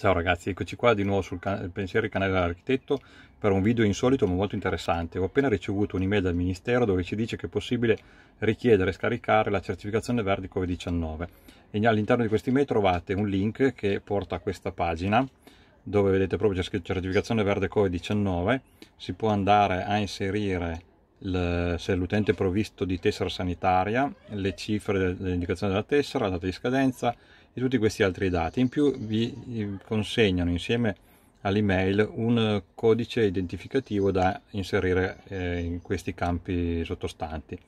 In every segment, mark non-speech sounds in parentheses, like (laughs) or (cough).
Ciao ragazzi, eccoci qua di nuovo sul can- Pensieri Canale dell'Architetto per un video insolito ma molto interessante. Ho appena ricevuto un'email dal Ministero dove ci dice che è possibile richiedere e scaricare la certificazione verde Covid-19 e all'interno di questa email trovate un link che porta a questa pagina dove vedete proprio c'è scritto certificazione verde Covid-19, si può andare a inserire se l'utente è provvisto di tessera sanitaria, le cifre dell'indicazione della tessera, la data di scadenza e tutti questi altri dati. In più vi consegnano insieme all'email un codice identificativo da inserire eh, in questi campi sottostanti.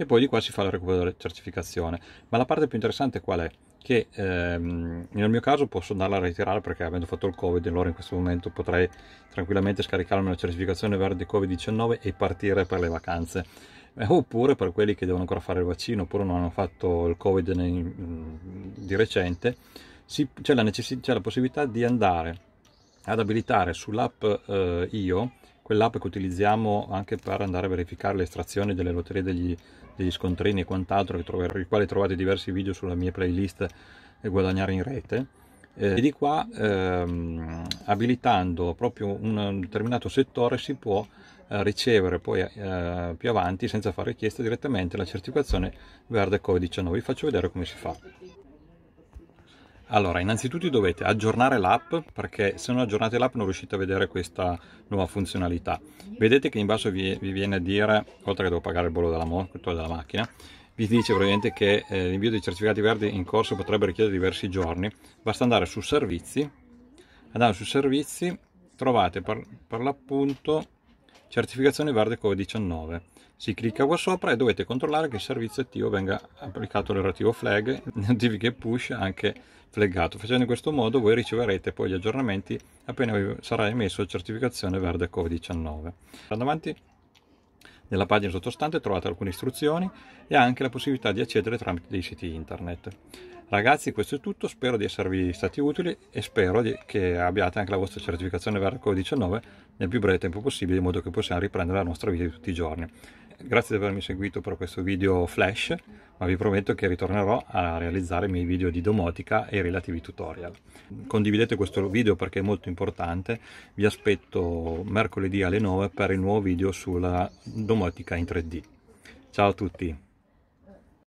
E poi di qua si fa la recupero della certificazione. Ma la parte più interessante qual è? che ehm, nel mio caso posso andarla a ritirare perché avendo fatto il covid allora in questo momento potrei tranquillamente scaricarmi la certificazione verde covid-19 e partire per le vacanze eh, oppure per quelli che devono ancora fare il vaccino oppure non hanno fatto il covid nei, mm, di recente c'è la, necess- la possibilità di andare ad abilitare sull'app eh, io quell'app che utilizziamo anche per andare a verificare le estrazioni delle lotterie degli, degli scontrini e quant'altro, il quale trovate diversi video sulla mia playlist e eh, guadagnare in rete. Eh, e di qua, ehm, abilitando proprio un determinato settore, si può eh, ricevere poi eh, più avanti, senza fare richiesta, direttamente la certificazione verde Covid-19. Vi faccio vedere come si fa. Allora, innanzitutto dovete aggiornare l'app perché se non aggiornate l'app non riuscite a vedere questa nuova funzionalità. Vedete che in basso vi, vi viene a dire, oltre che devo pagare il bollo della, cioè della macchina, vi dice praticamente che eh, l'invio dei certificati verdi in corso potrebbe richiedere diversi giorni. Basta andare su servizi, andando su servizi trovate per, per l'appunto certificazione verde Covid-19. Si clicca qua sopra e dovete controllare che il servizio attivo venga applicato il relativo flag, (laughs) notifiche push anche flaggato. Facendo in questo modo voi riceverete poi gli aggiornamenti appena sarà emesso la certificazione verde Covid-19. Andiamo avanti. Nella pagina sottostante trovate alcune istruzioni e anche la possibilità di accedere tramite dei siti internet. Ragazzi questo è tutto, spero di esservi stati utili e spero di, che abbiate anche la vostra certificazione covid 19 nel più breve tempo possibile in modo che possiamo riprendere la nostra vita di tutti i giorni grazie di avermi seguito per questo video flash, ma vi prometto che ritornerò a realizzare i miei video di domotica e i relativi tutorial. Condividete questo video perché è molto importante, vi aspetto mercoledì alle 9 per il nuovo video sulla domotica in 3D. Ciao a tutti!